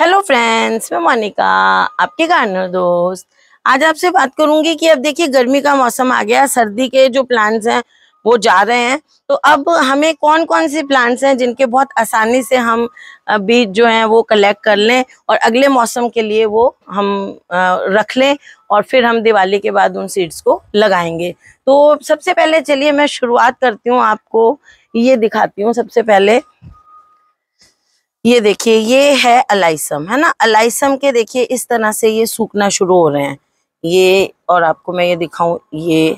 Hello friends मैं मोनिका आपके gardener दोस्त आज आपसे बात करूंगी कि अब देखिए गर्मी का मौसम आ गया सर्दी के जो प्लांट्स हैं वो जा रहे हैं तो अब हमें कौन कौन से प्लांट्स हैं जिनके बहुत आसानी से हम बीज जो हैं वो कलेक्ट कर लें और अगले मौसम के लिए वो हम रख लें और फिर हम दिवाली के बाद उन सीड्स को लगाएंगे तो सबसे पहले चलिए मैं शुरुआत करती हूँ आपको ये दिखाती हूँ सबसे पहले ये देखिए ये है अलाइसम है ना अलाइसम के देखिए इस तरह से ये सूखना शुरू हो रहे हैं ये और आपको मैं ये दिखाऊं ये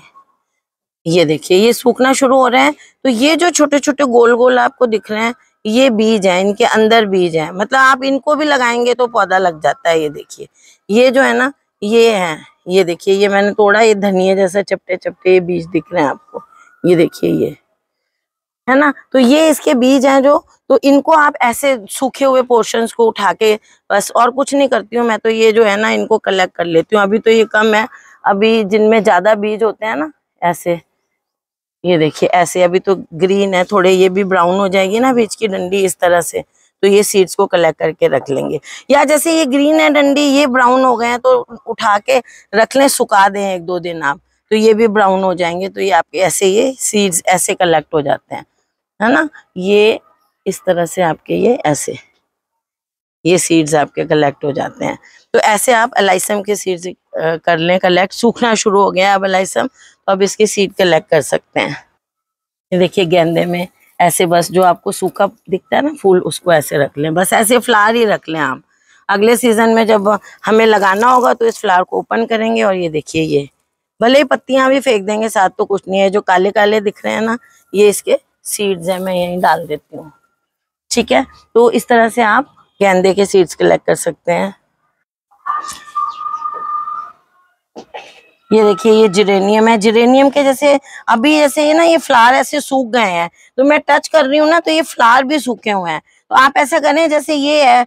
ये देखिए ये सूखना शुरू हो रहे हैं तो ये जो छोटे छोटे गोल गोल आपको दिख रहे हैं ये बीज है इनके अंदर बीज है मतलब आप इनको भी लगाएंगे तो पौधा लग जाता है ये देखिए ये जो है ना ये है ये देखिए ये मैंने तोड़ा ये धनिया जैसा चपटे चपटे ये बीज दिख रहे हैं आपको ये देखिए ये है ना तो ये इसके बीज हैं जो तो इनको आप ऐसे सूखे हुए पोर्शन को उठा के बस और कुछ नहीं करती हूँ मैं तो ये जो है ना इनको कलेक्ट कर लेती हूँ अभी तो ये कम है अभी जिनमें ज़्यादा बीज होते हैं ना ऐसे ये देखिए ऐसे अभी तो ग्रीन है थोड़े ये भी ब्राउन हो जाएगी ना बीज की डंडी इस तरह से तो ये सीड्स को कलेक्ट करके रख लेंगे या जैसे ये ग्रीन है डंडी ये ब्राउन हो गए हैं तो उठा के रख लें सुखा दें एक दो दिन आप तो ये भी ब्राउन हो जाएंगे तो ये आपके ऐसे ये सीड्स ऐसे कलेक्ट हो जाते हैं है ना ये इस तरह से आपके ये ऐसे ये सीड्स आपके कलेक्ट हो जाते हैं तो ऐसे आप एलाइसम के सीड्स कर लें कलेक्ट सूखना शुरू हो गया अब एलाइसम तो अब इसके सीड कलेक्ट कर सकते हैं ये देखिए गेंदे में ऐसे बस जो आपको सूखा दिखता है ना फूल उसको ऐसे रख लें बस ऐसे फ्लावर ही रख लें आप अगले सीजन में जब हमें लगाना होगा तो इस फ्लावर को ओपन करेंगे और ये देखिए ये भले ही पत्तियां भी फेंक देंगे साथ तो कुछ नहीं है जो काले काले दिख रहे हैं ना ये इसके सीड्स है मैं यहीं डाल देती हूँ ठीक है तो इस तरह से आप गेंदे के सीड्स कलेक्ट कर सकते हैं ये देखिए ये जिरेनियम है जिरेनियम के जैसे अभी जैसे ये ना ये फ्लावर ऐसे सूख गए हैं तो मैं टच कर रही हूँ ना तो ये फ्लावर भी सूखे हुए हैं तो आप ऐसा करें जैसे ये है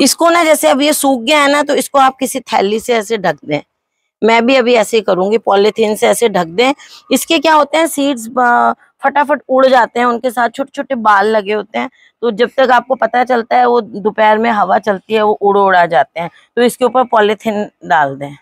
इसको ना जैसे अब ये सूख गया है ना तो इसको आप किसी थैली से ऐसे ढक दें मैं भी अभी ऐसे ही करूंगी पॉलीथीन से ऐसे ढक दें इसके क्या होते हैं सीड्स फटाफट उड़ जाते हैं उनके साथ छोटे छोटे बाल लगे होते हैं तो जब तक आपको पता चलता है वो दोपहर में हवा चलती है वो उड़ उड़ा जाते हैं तो इसके ऊपर पॉलीथीन डाल दें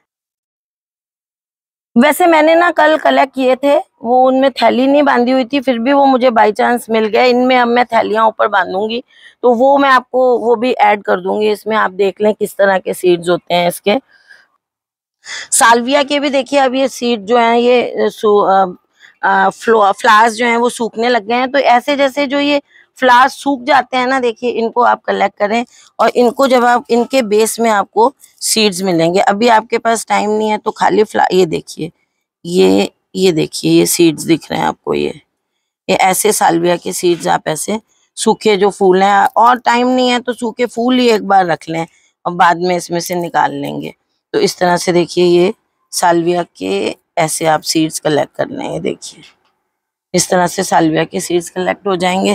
वैसे मैंने ना कल कलेक्ट किए थे वो उनमें थैली नहीं बांधी हुई थी फिर भी वो मुझे बाई चांस मिल गया इनमें अब मैं थैलियां ऊपर बांधूंगी तो वो मैं आपको वो भी ऐड कर दूंगी इसमें आप देख लें किस तरह के सीड्स होते हैं इसके सालविया के भी देखिए अब ये सीड जो है ये फ्लावर्स जो है वो सूखने लग गए हैं तो ऐसे जैसे जो ये फ्लावर्स सूख जाते हैं ना देखिए इनको आप कलेक्ट करें और इनको जब आप इनके बेस में आपको सीड्स मिलेंगे अभी आपके पास टाइम नहीं है तो खाली फ्ला ये देखिए ये ये देखिए ये सीड्स दिख रहे हैं आपको ये ये ऐसे सालविया के सीड्स आप ऐसे सूखे जो फूल हैं और टाइम नहीं है तो सूखे फूल ही एक बार रख लें और बाद में इसमें से निकाल लेंगे तो इस तरह से देखिए ये सालविया के ऐसे आप सीड्स कलेक्ट करने हैं देखिए इस तरह से सालविया के सीड्स कलेक्ट हो जाएंगे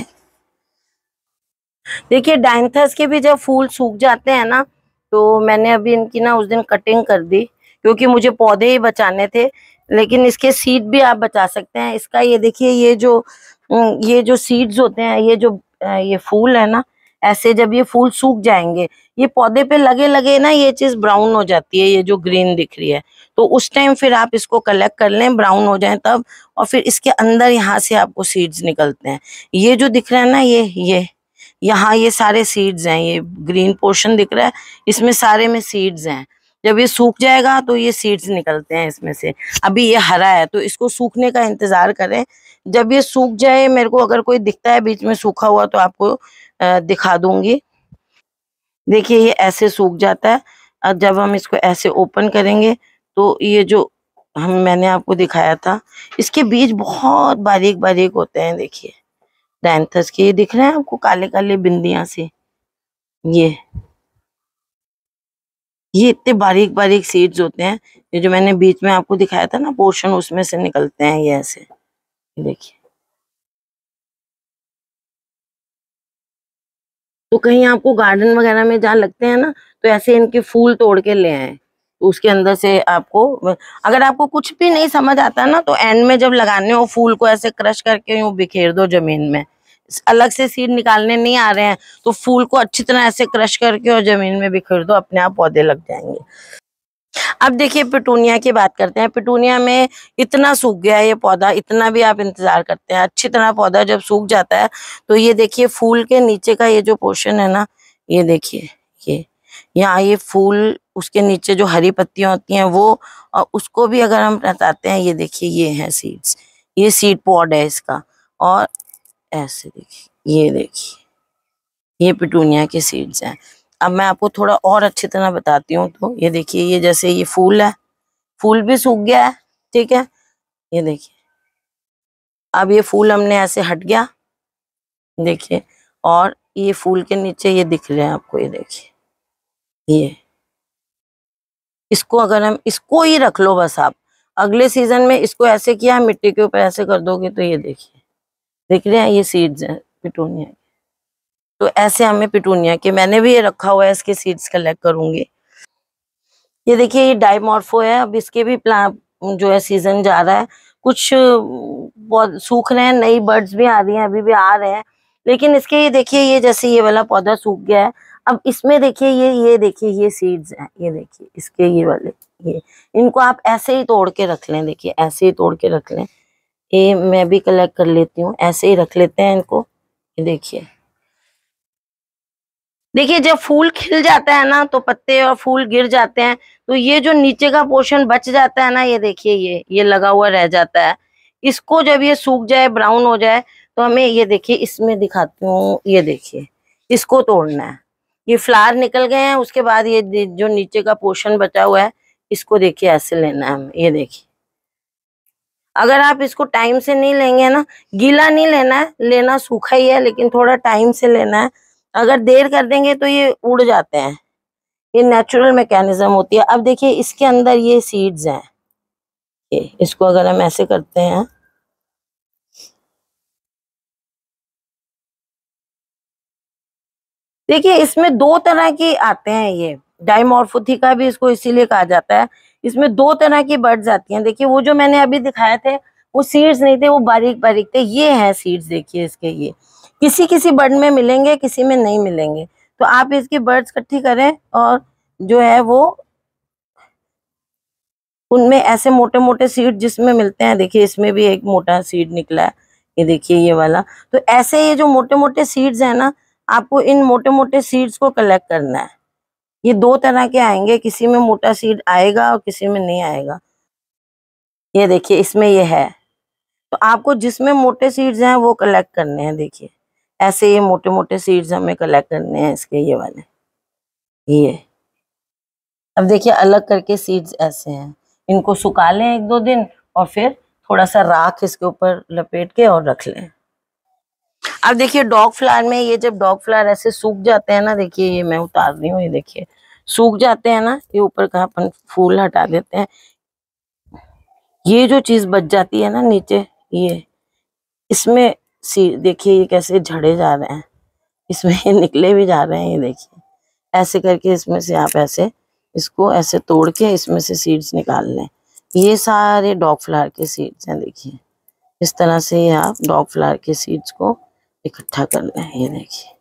देखिए डाइंथस के भी जब फूल सूख जाते हैं ना तो मैंने अभी इनकी ना उस दिन कटिंग कर दी क्योंकि मुझे पौधे ही बचाने थे लेकिन इसके सीड भी आप बचा सकते हैं इसका ये देखिए ये जो हम्म, ये जो सीड्स होते हैं ये जो ये फूल है ना ऐसे जब ये फूल सूख जाएंगे ये पौधे पे लगे लगे ना ये चीज ब्राउन हो जाती है ये जो ग्रीन दिख रही है तो उस टाइम फिर आप इसको कलेक्ट कर लें ब्राउन हो जाए तब और फिर इसके अंदर यहाँ से आपको सीड्स निकलते हैं ये जो दिख रहा है ना ये ये यहाँ ये सारे सीड्स हैं ये ग्रीन पोर्शन दिख रहा है इसमें सारे में सीड्स हैं जब ये सूख जाएगा तो ये सीड्स निकलते हैं इसमें से अभी ये हरा है तो इसको सूखने का इंतज़ार करें जब ये सूख जाए मेरे को अगर कोई दिखता है बीच में सूखा हुआ तो आपको दिखा दूंगी देखिए ये ऐसे सूख जाता है और जब हम इसको ऐसे ओपन करेंगे तो ये जो हम मैंने आपको दिखाया था इसके बीज बहुत बारीक बारीक होते हैं देखिए डैंथस के ये दिख रहे हैं आपको काले काले बिंदिया से ये ये इतने बारीक बारीक सीड्स होते हैं ये जो मैंने बीच में आपको दिखाया था ना पोर्शन उसमें से निकलते हैं ये ऐसे देखिए तो कहीं आपको गार्डन वगैरह में जहाँ लगते हैं ना तो ऐसे इनके फूल तोड़ के ले आए तो उसके अंदर से आपको अगर आपको कुछ भी नहीं समझ आता ना तो एंड में जब लगाने हो फूल को ऐसे क्रश करके यूँ बिखेर दो जमीन में अलग से सीड निकालने नहीं आ रहे हैं तो फूल को अच्छी तरह ऐसे क्रश करके और जमीन में बिखेर दो अपने आप पौधे लग जाएंगे अब देखिए पिटूनिया की बात करते हैं पिटूनिया में इतना सूख गया है ये पौधा इतना भी आप इंतजार करते हैं अच्छी तरह पौधा जब सूख जाता है तो ये देखिए फूल के नीचे का ये जो पोर्शन है ना ये देखिए ये यहाँ ये फूल उसके नीचे जो हरी पत्तियां होती हैं वो और उसको भी अगर हम बताते हैं ये देखिए ये है सीड्स ये सीड पॉड है इसका और ऐसे देखिए ये देखिए ये पिटूनिया के सीड्स हैं अब मैं आपको थोड़ा और अच्छी तरह बताती हूँ तो ये देखिए ये जैसे ये फूल है फूल भी सूख गया है ठीक है ये देखिए अब ये फूल हमने ऐसे हट गया देखिए और ये फूल के नीचे ये दिख रहे हैं आपको ये देखिए ये इसको अगर हम इसको ही रख लो बस आप अगले सीजन में इसको ऐसे किया मिट्टी के ऊपर ऐसे कर दोगे तो ये देखिए देख रहे हैं ये सीड्स हैं पिटोनिया तो ऐसे हमें पिटूनिया के मैंने भी ये रखा हुआ है इसके सीड्स कलेक्ट करूंगी ये देखिए ये डाइमोर्फो है अब इसके भी प्लांट जो है सीजन जा रहा है कुछ बहुत सूख रहे हैं नई बर्ड्स भी आ रही हैं अभी भी आ रहे हैं लेकिन इसके ये देखिए ये जैसे ये वाला पौधा सूख गया है अब इसमें देखिए ये ये देखिए ये सीड्स हैं ये देखिए इसके ये वाले ये इनको आप ऐसे ही तोड़ के रख लें देखिए ऐसे ही तोड़ के रख लें ये मैं भी कलेक्ट कर लेती हूँ ऐसे ही रख लेते हैं इनको ये देखिए देखिए जब फूल खिल जाता है ना तो पत्ते और फूल गिर जाते हैं तो ये जो नीचे का पोर्शन बच जाता है ना ये देखिए ये ये लगा हुआ रह जाता है इसको जब ये सूख जाए ब्राउन हो जाए तो हमें ये देखिए इसमें दिखाती हूँ ये देखिए इसको तोड़ना है ये फ्लावर निकल गए हैं उसके बाद ये जो नीचे का पोर्शन बचा हुआ है इसको देखिए ऐसे लेना है हमें ये देखिए अगर आप इसको टाइम से नहीं लेंगे ना गीला नहीं लेना है लेना सूखा ही है लेकिन थोड़ा टाइम से लेना है अगर देर कर देंगे तो ये उड़ जाते हैं ये नेचुरल मैकेनिज्म होती है अब देखिए इसके अंदर ये सीड्स हैं ये इसको अगर हम ऐसे करते हैं देखिए इसमें दो तरह की आते हैं ये का भी इसको इसीलिए कहा जाता है इसमें दो तरह की बर्ड्स आती हैं देखिए वो जो मैंने अभी दिखाए थे वो सीड्स नहीं थे वो बारीक बारीक थे ये है सीड्स देखिए इसके ये किसी किसी बर्ड में मिलेंगे किसी में नहीं मिलेंगे तो आप इसकी बर्ड्स इकट्ठी करें और जो है वो उनमें ऐसे मोटे मोटे सीड जिसमें मिलते हैं देखिए इसमें भी एक मोटा सीड निकला है ये देखिए ये वाला तो ऐसे ये जो मोटे मोटे सीड्स है ना आपको इन मोटे मोटे सीड्स को कलेक्ट करना है ये दो तरह के आएंगे किसी में मोटा सीड आएगा और किसी में नहीं आएगा ये देखिए इसमें ये है तो आपको जिसमें मोटे सीड्स हैं वो कलेक्ट करने हैं देखिए ऐसे ये मोटे मोटे सीड्स हमें कलेक्ट करने हैं इसके ये वाले ये अब देखिए अलग करके सीड्स ऐसे हैं इनको सुखा लें एक दो दिन और फिर थोड़ा सा राख इसके ऊपर लपेट के और रख लें अब देखिए डॉग फ्लावर में ये जब डॉग फ्लावर ऐसे सूख जाते हैं ना देखिए ये मैं उतार रही हूँ ये देखिए सूख जाते हैं ना ये ऊपर का अपन फूल हटा देते हैं ये जो चीज बच जाती है ना नीचे ये इसमें सी देखिए ये कैसे झड़े जा रहे हैं इसमें निकले भी जा रहे हैं ये देखिए ऐसे करके इसमें से आप ऐसे इसको ऐसे तोड़ के इसमें से सीड्स निकाल लें ये सारे डॉग फ्लावर के सीड्स हैं देखिए इस तरह से ये आप डॉग फ्लावर के सीड्स को इकट्ठा कर लें ये देखिए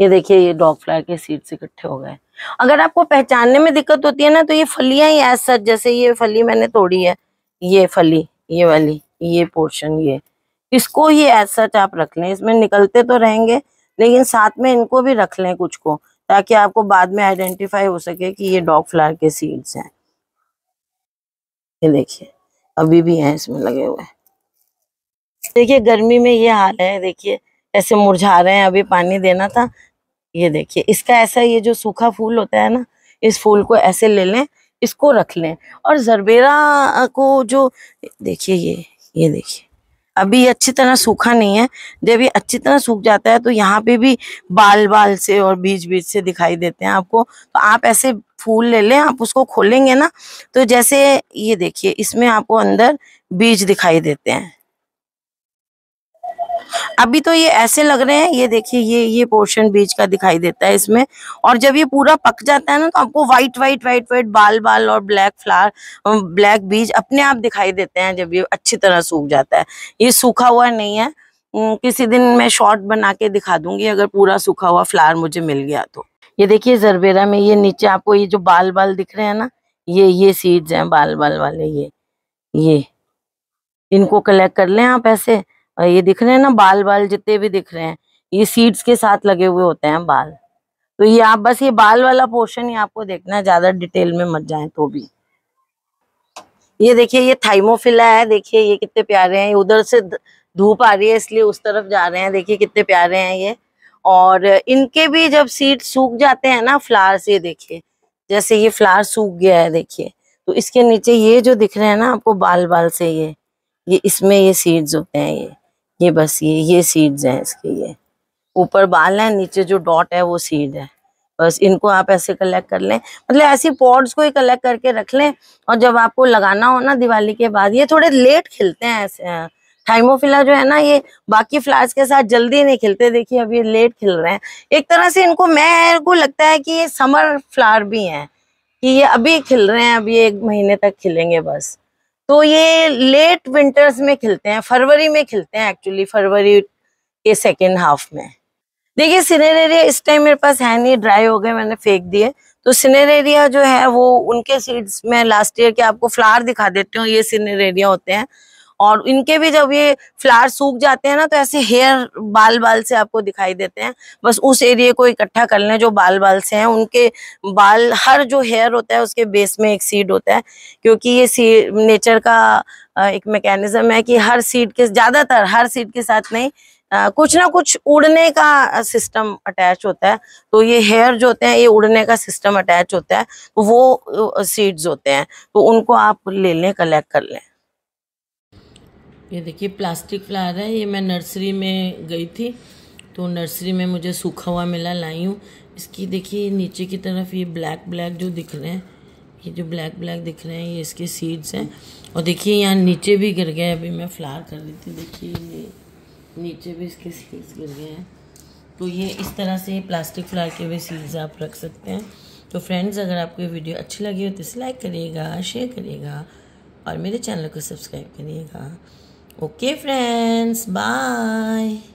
ये देखिए ये डॉग फ्लावर के सीड्स इकट्ठे हो गए अगर आपको पहचानने में दिक्कत होती है ना तो ये फलियां ही एज सच जैसे ये फली मैंने तोड़ी है ये फली ये वाली ये पोर्शन ये इसको ही एज सच आप रख लें इसमें निकलते तो रहेंगे लेकिन साथ में इनको भी रख लें कुछ को ताकि आपको बाद में आइडेंटिफाई हो सके कि ये डॉग फ्लावर के सीड्स हैं ये देखिए अभी भी हैं इसमें लगे हुए देखिए गर्मी में ये हाल है देखिए ऐसे मुरझा रहे हैं अभी पानी देना था ये देखिए इसका ऐसा ये जो सूखा फूल होता है ना इस फूल को ऐसे ले लें इसको रख लें और जरबेरा को जो देखिए ये ये देखिए अभी अच्छी तरह सूखा नहीं है जब ये अच्छी तरह सूख जाता है तो यहाँ पे भी बाल बाल से और बीज बीज से दिखाई देते हैं आपको तो आप ऐसे फूल ले लें आप उसको खोलेंगे ना तो जैसे ये देखिए इसमें आपको अंदर बीज दिखाई देते हैं अभी तो ये ऐसे लग रहे हैं ये देखिए ये ये पोर्शन बीच का दिखाई देता है इसमें और जब ये पूरा पक जाता है ना तो आपको व्हाइट व्हाइट व्हाइट व्हाइट बाल बाल और ब्लैक फ्लावर ब्लैक बीज अपने आप दिखाई देते हैं जब ये अच्छी तरह सूख जाता है ये सूखा हुआ नहीं है किसी दिन मैं शॉर्ट बना के दिखा दूंगी अगर पूरा सूखा हुआ फ्लावर मुझे मिल गया तो ये देखिए जरबेरा में ये नीचे आपको ये जो बाल बाल दिख रहे हैं ना ये ये सीड्स हैं बाल बाल वाले ये ये इनको कलेक्ट कर लें आप ऐसे और ये दिख रहे हैं ना बाल बाल जितने भी दिख रहे हैं ये सीड्स के साथ लगे हुए होते हैं बाल तो ये आप बस ये बाल वाला पोर्शन ही आपको देखना है ज्यादा डिटेल में मत जाए तो भी ये देखिए ये थाइमोफिला है देखिए ये कितने प्यारे हैं उधर से धूप आ रही है इसलिए उस तरफ जा रहे हैं देखिए कितने प्यारे हैं ये और इनके भी जब सीड सूख जाते हैं ना फ्लावर्स ये देखिए जैसे ये फ्लावर सूख गया है देखिए तो इसके नीचे ये जो दिख रहे हैं ना आपको बाल बाल से ये ये इसमें ये सीड्स होते हैं ये ये बस ये ये सीड्स हैं इसके ये ऊपर बाल हैं नीचे जो डॉट है वो सीड है बस इनको आप ऐसे कलेक्ट कर लें मतलब ऐसी पॉड्स को ही कलेक्ट करके रख लें और जब आपको लगाना हो ना दिवाली के बाद ये थोड़े लेट खिलते हैं ऐसे थाइमोफिला हाँ। जो है ना ये बाकी फ्लावर्स के साथ जल्दी नहीं खिलते देखिए अब ये लेट खिल रहे हैं एक तरह से इनको मैं को लगता है कि ये समर फ्लावर भी हैं कि ये अभी खिल रहे हैं अभी एक महीने तक खिलेंगे बस तो ये लेट विंटर्स में खिलते हैं फरवरी में खिलते हैं एक्चुअली फरवरी के सेकेंड हाफ में देखिए सिनेरेरिया इस टाइम मेरे पास है नहीं ड्राई हो गए मैंने फेंक दिए तो सिनेरेरिया जो है वो उनके सीड्स में लास्ट ईयर के आपको फ्लावर दिखा देती हूँ ये सिनेरेरिया होते हैं और इनके भी जब ये फ्लावर सूख जाते हैं ना तो ऐसे हेयर बाल बाल से आपको दिखाई देते हैं बस उस एरिया को इकट्ठा कर लें जो बाल बाल से हैं उनके बाल हर जो हेयर होता है उसके बेस में एक सीड होता है क्योंकि ये नेचर का एक मैकेनिज्म है कि हर सीड के ज़्यादातर हर सीड के साथ नहीं आ, कुछ ना कुछ उड़ने का सिस्टम अटैच होता है तो ये हेयर जो होते हैं ये उड़ने का सिस्टम अटैच होता है तो वो सीड्स होते हैं तो उनको आप ले लें कलेक्ट कर लें ये देखिए प्लास्टिक फ्लावर है ये मैं नर्सरी में गई थी तो नर्सरी में मुझे सूखा हुआ मिला लाई हूँ इसकी देखिए नीचे की तरफ ये ब्लैक ब्लैक जो दिख रहे हैं ये जो ब्लैक ब्लैक दिख रहे हैं ये इसके सीड्स हैं और देखिए यहाँ नीचे भी गिर गए अभी मैं फ्लावर कर रही थी देखिए नीचे भी इसके सीड्स गिर गए हैं तो ये इस तरह से प्लास्टिक फ्लावर के भी सीड्स आप रख सकते हैं तो फ्रेंड्स अगर आपको ये वीडियो अच्छी लगी हो तो इसे लाइक करिएगा शेयर करिएगा और मेरे चैनल को सब्सक्राइब करिएगा Okay, friends. Bye.